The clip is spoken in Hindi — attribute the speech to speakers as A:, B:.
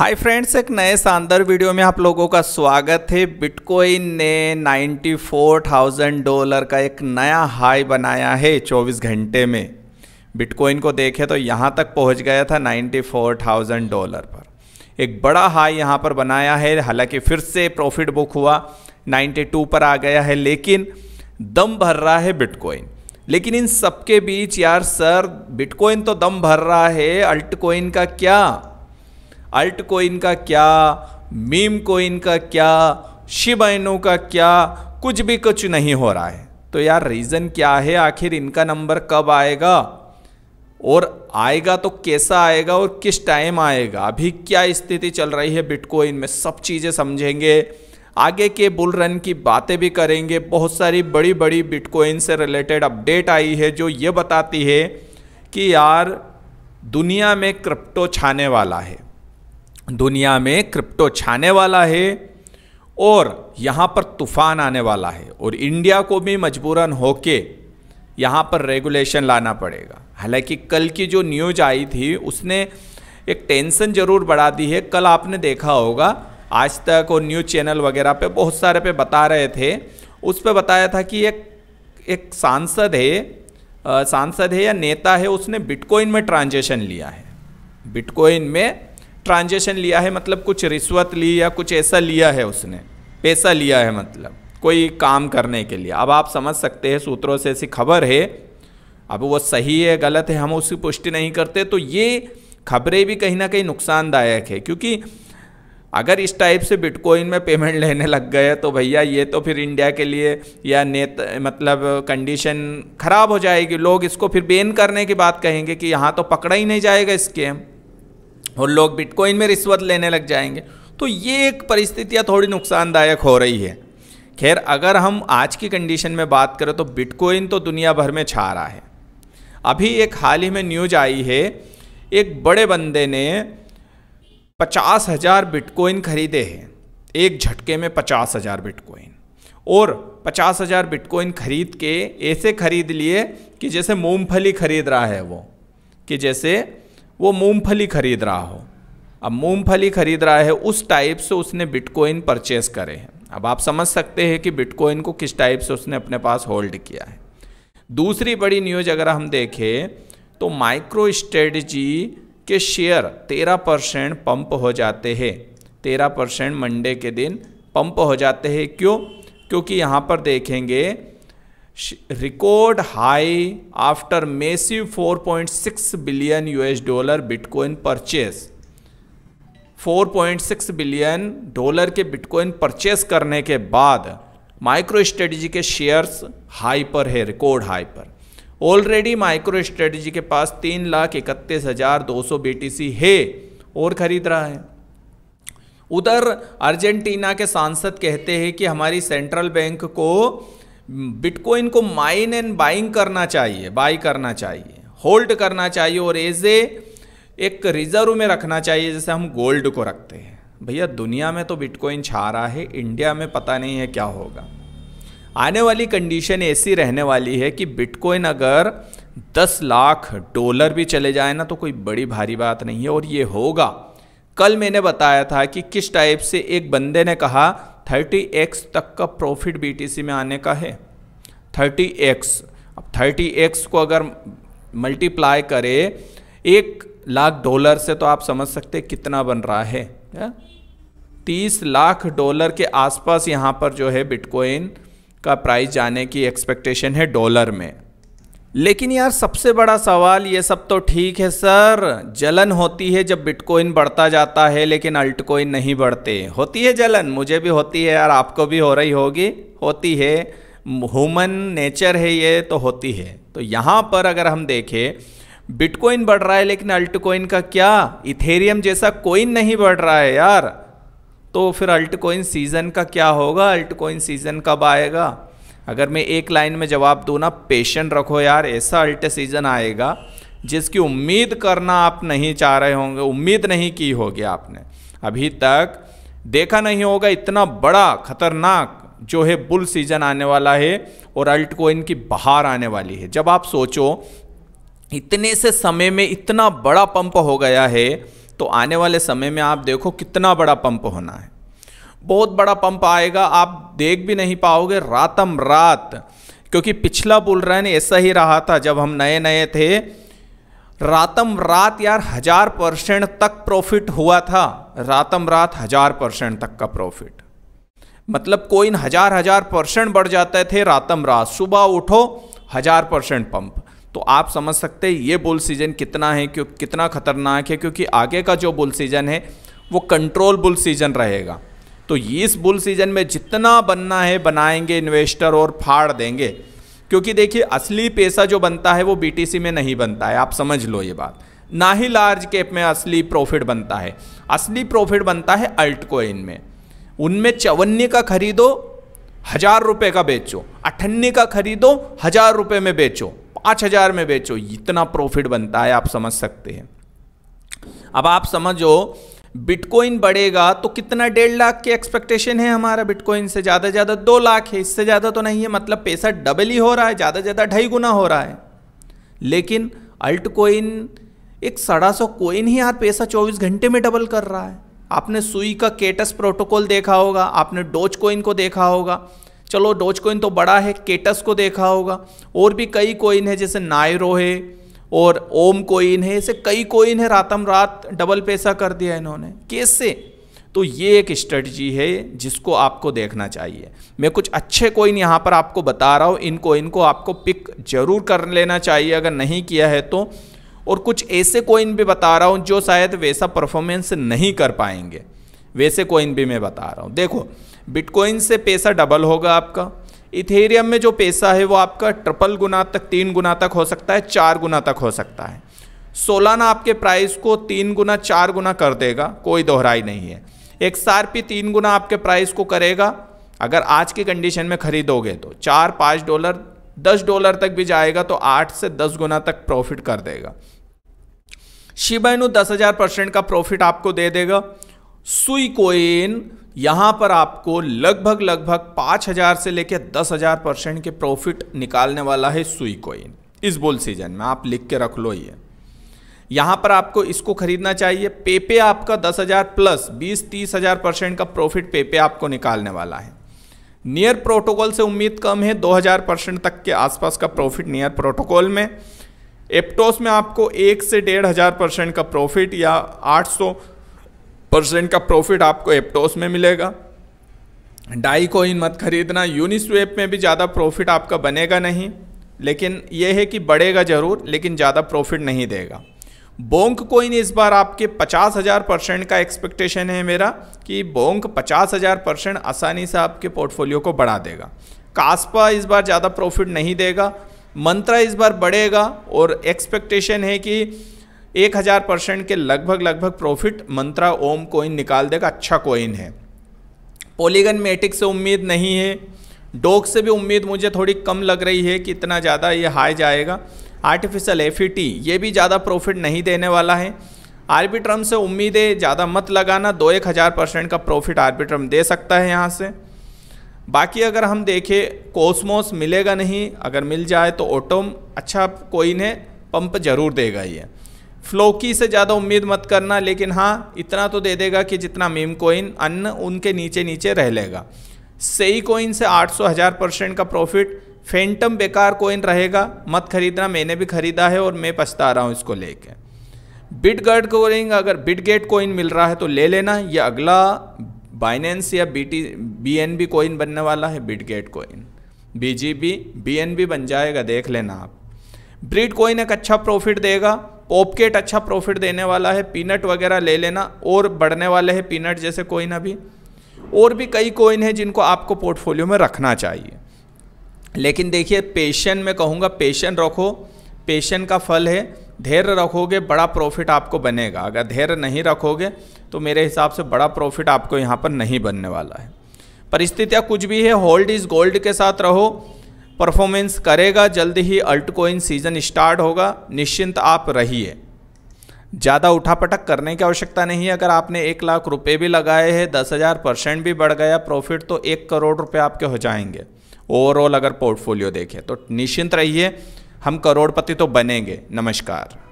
A: हाय फ्रेंड्स एक नए शानदार वीडियो में आप लोगों का स्वागत है बिटकॉइन ने 94,000 डॉलर का एक नया हाई बनाया है 24 घंटे में बिटकॉइन को देखें तो यहाँ तक पहुँच गया था 94,000 डॉलर पर एक बड़ा हाई यहाँ पर बनाया है हालांकि फिर से प्रॉफिट बुक हुआ 92 पर आ गया है लेकिन दम भर रहा है बिटकॉइन लेकिन इन सबके बीच यार सर बिटकॉइन तो दम भर रहा है अल्टकॉइन का क्या अल्ट कोइन का क्या मीम कोइन का क्या शिबाइनों का क्या कुछ भी कुछ नहीं हो रहा है तो यार रीज़न क्या है आखिर इनका नंबर कब आएगा और आएगा तो कैसा आएगा और किस टाइम आएगा अभी क्या स्थिति चल रही है बिटकॉइन में सब चीज़ें समझेंगे आगे के बुल रन की बातें भी करेंगे बहुत सारी बड़ी बड़ी बिटकॉइन से रिलेटेड अपडेट आई है जो ये बताती है कि यार दुनिया में क्रिप्टो छाने वाला है दुनिया में क्रिप्टो छाने वाला है और यहाँ पर तूफान आने वाला है और इंडिया को भी मजबूरन होके यहाँ पर रेगुलेशन लाना पड़ेगा हालांकि कल की जो न्यूज आई थी उसने एक टेंशन ज़रूर बढ़ा दी है कल आपने देखा होगा आज तक और न्यूज़ चैनल वगैरह पे बहुत सारे पे बता रहे थे उस पर बताया था कि एक एक सांसद है सांसद है या नेता है उसने बिटकॉइन में ट्रांजेक्शन लिया है बिटकॉइन में ट्रांजेक्शन लिया है मतलब कुछ रिश्वत ली या कुछ ऐसा लिया है उसने पैसा लिया है मतलब कोई काम करने के लिए अब आप समझ सकते हैं सूत्रों से ऐसी खबर है अब वो सही है गलत है हम उसकी पुष्टि नहीं करते तो ये खबरें भी कहीं ना कहीं नुकसानदायक है क्योंकि अगर इस टाइप से बिटकॉइन में पेमेंट लेने लग गए तो भैया ये तो फिर इंडिया के लिए या नेत मतलब कंडीशन ख़राब हो जाएगी लोग इसको फिर बैन करने की बात कहेंगे कि यहाँ तो पकड़ा ही नहीं जाएगा स्कैम और लोग बिटकॉइन में रिश्वत लेने लग जाएंगे तो ये एक परिस्थितियाँ थोड़ी नुकसानदायक हो रही है खैर अगर हम आज की कंडीशन में बात करें तो बिटकॉइन तो दुनिया भर में छा रहा है अभी एक हाल ही में न्यूज आई है एक बड़े बंदे ने पचास हज़ार बिटकॉइन खरीदे हैं एक झटके में पचास हज़ार बिटकॉइन और पचास हज़ार बिटकॉइन खरीद के ऐसे खरीद लिए कि जैसे मूंगफली खरीद रहा है वो कि जैसे वो मूंगफली खरीद रहा हो अब मूंगफली खरीद रहा है उस टाइप से उसने बिटकॉइन परचेस करे हैं अब आप समझ सकते हैं कि बिटकॉइन को किस टाइप से उसने अपने पास होल्ड किया है दूसरी बड़ी न्यूज अगर हम देखें तो माइक्रो स्ट्रेटजी के शेयर तेरह परसेंट पंप हो जाते हैं तेरह परसेंट मंडे के दिन पंप हो जाते हैं क्यों क्योंकि यहाँ पर देखेंगे record high after massive 4.6 billion US dollar bitcoin purchase 4.6 billion dollar के बिटकॉइन परचेस करने के बाद माइक्रो स्ट्रेटजी के शेयर्स हाई पर है रिकॉर्ड हाई पर ऑलरेडी माइक्रो स्ट्रेटजी के पास तीन लाख इकतीस हज़ार दो सौ बी है और ख़रीद रहा है उधर अर्जेंटीना के सांसद कहते हैं कि हमारी सेंट्रल बैंक को बिटकॉइन को माइन एंड बाइंग करना चाहिए बाई करना चाहिए होल्ड करना चाहिए और एज ए एक रिजर्व में रखना चाहिए जैसे हम गोल्ड को रखते हैं भैया दुनिया में तो बिटकॉइन छा रहा है इंडिया में पता नहीं है क्या होगा आने वाली कंडीशन ऐसी रहने वाली है कि बिटकॉइन अगर 10 लाख डॉलर भी चले जाए ना तो कोई बड़ी भारी बात नहीं है और ये होगा कल मैंने बताया था कि किस टाइप से एक बंदे ने कहा थर्टी एक्स तक का प्रॉफिट बीटीसी में आने का है थर्टी एक्स अब थर्टी एक्स को अगर मल्टीप्लाई करें एक लाख डॉलर से तो आप समझ सकते कितना बन रहा है तीस लाख डॉलर के आसपास यहाँ पर जो है बिटकॉइन का प्राइस जाने की एक्सपेक्टेशन है डॉलर में लेकिन यार सबसे बड़ा सवाल ये सब तो ठीक है सर जलन होती है जब बिटकॉइन बढ़ता जाता है लेकिन अल्ट नहीं बढ़ते होती है जलन मुझे भी होती है यार आपको भी हो रही होगी होती है ह्यूमन नेचर है ये तो होती है तो यहाँ पर अगर हम देखें बिटकॉइन बढ़ रहा है लेकिन अल्ट का क्या इथेरियम जैसा कोइन नहीं बढ़ रहा है यार तो फिर अल्ट सीज़न का क्या होगा अल्ट सीज़न कब आएगा अगर मैं एक लाइन में जवाब दूँ ना पेशेंट रखो यार ऐसा अल्ट सीजन आएगा जिसकी उम्मीद करना आप नहीं चाह रहे होंगे उम्मीद नहीं की होगी आपने अभी तक देखा नहीं होगा इतना बड़ा खतरनाक जो है बुल सीजन आने वाला है और अल्ट कोइन की बाहर आने वाली है जब आप सोचो इतने से समय में इतना बड़ा पंप हो गया है तो आने वाले समय में आप देखो कितना बड़ा पंप होना है बहुत बड़ा पंप आएगा आप देख भी नहीं पाओगे रातम रात क्योंकि पिछला बुल रन ऐसा ही रहा था जब हम नए नए थे रातम रात यार हजार परसेंट तक प्रॉफिट हुआ था रातम रात हजार परसेंट तक का प्रॉफिट मतलब कोइन हजार हजार परसेंट बढ़ जाते थे रातम रात सुबह उठो हजार परसेंट पंप तो आप समझ सकते हैं ये बुल सीजन कितना है क्यों कितना खतरनाक है क्योंकि आगे का जो बुल सीजन है वो कंट्रोल बुल सीजन रहेगा तो इस बुल सीजन में जितना बनना है बनाएंगे इन्वेस्टर और फाड़ देंगे क्योंकि देखिए असली पैसा जो बनता है वो बीटीसी में नहीं बनता है आप समझ लो ये बात ना ही लार्ज कैप में असली प्रॉफिट बनता है असली प्रॉफिट बनता है अल्ट कोइन में उनमें चवन्नी का खरीदो हजार रुपए का बेचो अठन्नी का खरीदो हजार रुपए में बेचो पांच हजार में बेचो इतना प्रॉफिट बनता है आप समझ सकते हैं अब आप समझो बिटकॉइन बढ़ेगा तो कितना डेढ़ लाख की एक्सपेक्टेशन है हमारा बिटकॉइन से ज़्यादा से ज़्यादा दो लाख है इससे ज़्यादा तो नहीं है मतलब पैसा डबल ही हो रहा है ज़्यादा से ज़्यादा ढाई गुना हो रहा है लेकिन अल्ट कोइन एक सड़ा सौ कोइन ही यार पैसा चौबीस घंटे में डबल कर रहा है आपने सुई का केटस प्रोटोकॉल देखा होगा आपने डोज कोइन को देखा होगा चलो डोज कोइन तो बड़ा है केटस को देखा होगा और भी कई कोइन है जैसे नायरो है और ओम कोइन है ऐसे कई कोइन है रातम रात डबल पैसा कर दिया इन्होंने कैसे तो ये एक स्ट्रेटजी है जिसको आपको देखना चाहिए मैं कुछ अच्छे कोइन यहाँ पर आपको बता रहा हूँ इन कोइन को आपको पिक जरूर कर लेना चाहिए अगर नहीं किया है तो और कुछ ऐसे कोइन भी बता रहा हूँ जो शायद वैसा परफॉर्मेंस नहीं कर पाएंगे वैसे कोइन भी मैं बता रहा हूँ देखो बिटकॉइन से पैसा डबल होगा आपका इथेरियम में जो पैसा है वो आपका ट्रिपल गुना तक तीन गुना तक हो सकता है चार गुना तक हो सकता है सोलाना आपके प्राइस को तीन गुना चार गुना कर देगा कोई दोहराई नहीं है एक सार पी तीन गुना आपके प्राइस को करेगा अगर आज की कंडीशन में खरीदोगे तो चार पाँच डॉलर दस डॉलर तक भी जाएगा तो आठ से दस गुना तक प्रॉफिट कर देगा शिबाइनु दस हज़ार परसेंट का प्रॉफिट आपको दे देगा सुई कोइन पर आपको लगभग लगभग पांच हज़ार से लेकर दस हज़ार परसेंट के प्रॉफिट निकालने वाला है सुई कोइन इस बोल सीजन में आप लिख के रख लो ये यहां पर आपको इसको खरीदना चाहिए पेपे आपका दस हज़ार प्लस बीस तीस हज़ार परसेंट का प्रॉफिट पेपे आपको निकालने वाला है नियर प्रोटोकॉल से उम्मीद कम है दो हज़ार परसेंट तक के आसपास का प्रॉफिट नियर प्रोटोकॉल में एप्टोस में आपको एक से डेढ़ हज़ार परसेंट का प्रॉफिट या आठ सौ परसेंट का प्रॉफिट आपको एप्टोस में मिलेगा डाई कोइन मत खरीदना यूनिस्वेप में भी ज़्यादा प्रॉफिट आपका बनेगा नहीं लेकिन यह है कि बढ़ेगा ज़रूर लेकिन ज़्यादा प्रॉफिट नहीं देगा बोंक कोइन इस बार आपके पचास हज़ार परसेंट का एक्सपेक्टेशन है मेरा कि बोंक पचास हज़ार परसेंट आसानी से आपके पोर्टफोलियो को बढ़ा देगा कास्पा इस बार ज़्यादा प्रॉफिट नहीं देगा मंत्रा इस बार बढ़ेगा और एक्सपेक्टेशन है कि एक हज़ार परसेंट के लगभग लगभग प्रॉफिट मंत्रा ओम कोइन निकाल देगा अच्छा कोइन है पोलीगन मेटिक से उम्मीद नहीं है डोग से भी उम्मीद मुझे थोड़ी कम लग रही है कि इतना ज़्यादा ये हाई जाएगा आर्टिफिशियल एफ ये भी ज़्यादा प्रॉफिट नहीं देने वाला है आर्बिट्रम से उम्मीद है ज़्यादा मत लगाना दो एक हज़ार परसेंट का प्रॉफिट आर्बिट्रम दे सकता है यहाँ से बाकी अगर हम देखें कोसमोस मिलेगा नहीं अगर मिल जाए तो ओटोम अच्छा कोइन है पंप जरूर देगा ये फ्लोकी से ज़्यादा उम्मीद मत करना लेकिन हाँ इतना तो दे देगा कि जितना मीम कोइन अन्न उनके नीचे नीचे रह लेगा सही कोइन से आठ सौ हज़ार परसेंट का प्रॉफिट फैंटम बेकार कोइन रहेगा मत खरीदना मैंने भी खरीदा है और मैं पछता रहा हूँ इसको लेके बिटगर्ड कोइन अगर बिटगेट कोइन मिल रहा है तो ले लेना यह अगला बाइनेंस या B T B N B coin बनने वाला है Bitget coin B G B B N B बन जाएगा देख लेना आप ब्रिड कोइन एक अच्छा प्रॉफिट देगा पॉपकेट अच्छा प्रॉफिट देने वाला है पीनट वगैरह ले लेना और बढ़ने वाले हैं पीनट जैसे कोइन अभी और भी कई कोइन है जिनको आपको पोर्टफोलियो में रखना चाहिए लेकिन देखिए पेशन में कहूँगा पेशन रखो पेशन का फल है धैर्य रखोगे बड़ा प्रॉफिट आपको बनेगा अगर धैर्य नहीं रखोगे तो मेरे हिसाब से बड़ा प्रॉफिट आपको यहाँ पर नहीं बनने वाला है परिस्थितियाँ कुछ भी है होल्ड इज़ गोल्ड के साथ रहो परफॉर्मेंस करेगा जल्द ही अल्ट कोइन सीजन स्टार्ट होगा निश्चिंत आप रहिए ज़्यादा उठापटक करने की आवश्यकता नहीं है अगर आपने एक लाख रुपए भी लगाए हैं दस हज़ार परसेंट भी बढ़ गया प्रॉफिट तो एक करोड़ रुपए आपके हो जाएंगे ओवरऑल अगर पोर्टफोलियो देखें तो निश्चिंत रहिए हम करोड़पति तो बनेंगे नमस्कार